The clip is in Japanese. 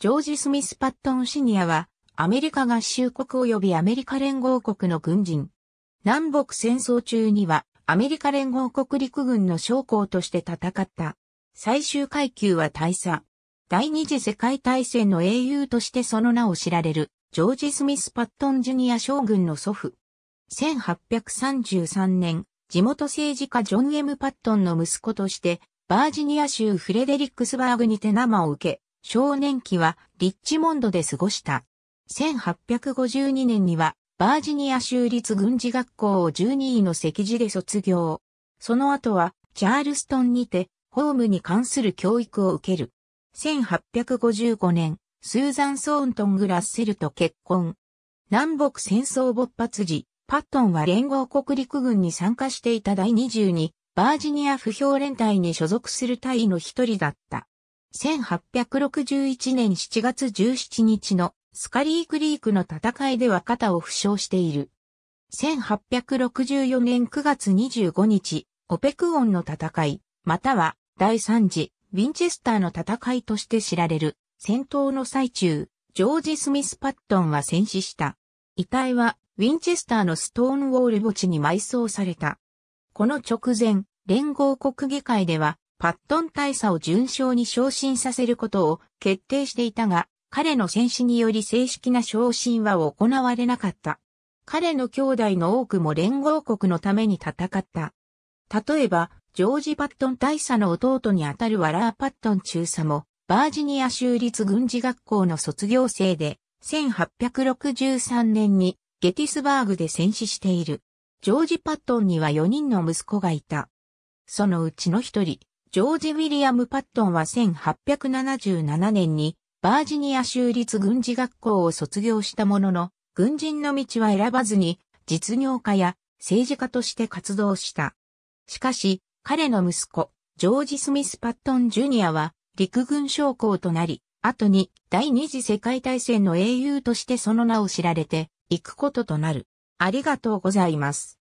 ジョージ・スミス・パットン・シニアは、アメリカ合衆国及びアメリカ連合国の軍人。南北戦争中には、アメリカ連合国陸軍の将校として戦った。最終階級は大佐。第二次世界大戦の英雄としてその名を知られる、ジョージ・スミス・パットン・ジュニア将軍の祖父。1833年、地元政治家ジョン・ M・ パットンの息子として、バージニア州フレデリックスバーグにて生を受け、少年期はリッチモンドで過ごした。1852年にはバージニア州立軍事学校を12位の席次で卒業。その後はチャールストンにてホームに関する教育を受ける。1855年、スーザン・ソーントング・ラッセルと結婚。南北戦争勃発時、パットンは連合国陸軍に参加していた第22バージニア不評連隊に所属する隊員の一人だった。1861年7月17日のスカリークリークの戦いでは肩を負傷している。1864年9月25日、オペクオンの戦い、または第3次ウィンチェスターの戦いとして知られる戦闘の最中、ジョージ・スミス・パットンは戦死した。遺体はウィンチェスターのストーンウォール墓地に埋葬された。この直前、連合国議会ではパットン大佐を順勝に昇進させることを決定していたが、彼の戦死により正式な昇進は行われなかった。彼の兄弟の多くも連合国のために戦った。例えば、ジョージ・パットン大佐の弟にあたるワラー・パットン中佐も、バージニア州立軍事学校の卒業生で、1863年にゲティスバーグで戦死している。ジョージ・パットンには4人の息子がいた。そのうちの一人、ジョージ・ウィリアム・パットンは1877年にバージニア州立軍事学校を卒業したものの、軍人の道は選ばずに実業家や政治家として活動した。しかし、彼の息子、ジョージ・スミス・パットン・ジュニアは陸軍将校となり、後に第二次世界大戦の英雄としてその名を知られて行くこととなる。ありがとうございます。